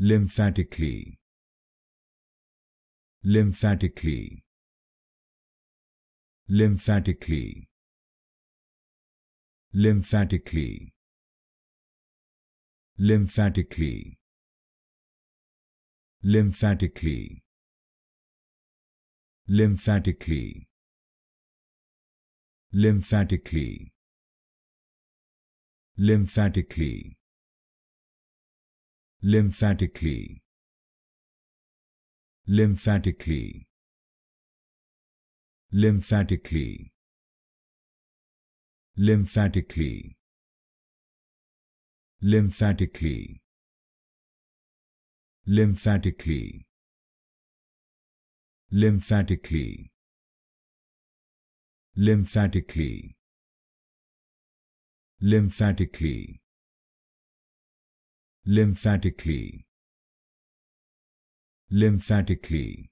lymphatically lymphatically lymphatically lymphatically lymphatically lymphatically lymphatically lymphatically lymphatically lymphatically lymphatically lymphatically lymphatically lymphatically lymphatically lymphatically lymphatically lymphatically lymphatically lymphatically